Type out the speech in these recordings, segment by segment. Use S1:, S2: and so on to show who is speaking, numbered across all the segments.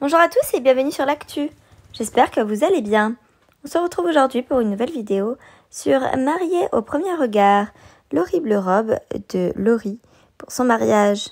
S1: Bonjour à tous et bienvenue sur l'actu. J'espère que vous allez bien. On se retrouve aujourd'hui pour une nouvelle vidéo sur Mariée au premier regard, l'horrible robe de Laurie pour son mariage.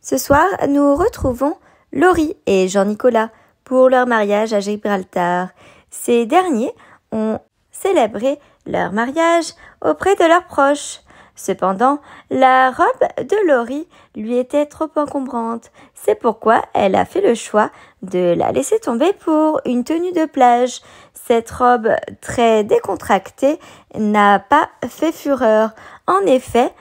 S1: Ce soir, nous retrouvons Laurie et Jean-Nicolas pour leur mariage à Gibraltar. Ces derniers ont célébré leur mariage auprès de leurs proches. Cependant, la robe de Laurie lui était trop encombrante. C'est pourquoi elle a fait le choix de la laisser tomber pour une tenue de plage. Cette robe très décontractée n'a pas fait fureur. En effet,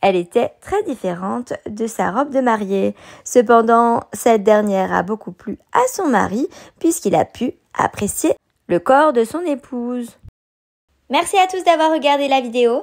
S1: elle était très différente de sa robe de mariée. Cependant, cette dernière a beaucoup plu à son mari puisqu'il a pu apprécier le corps de son épouse.
S2: Merci à tous d'avoir regardé la vidéo.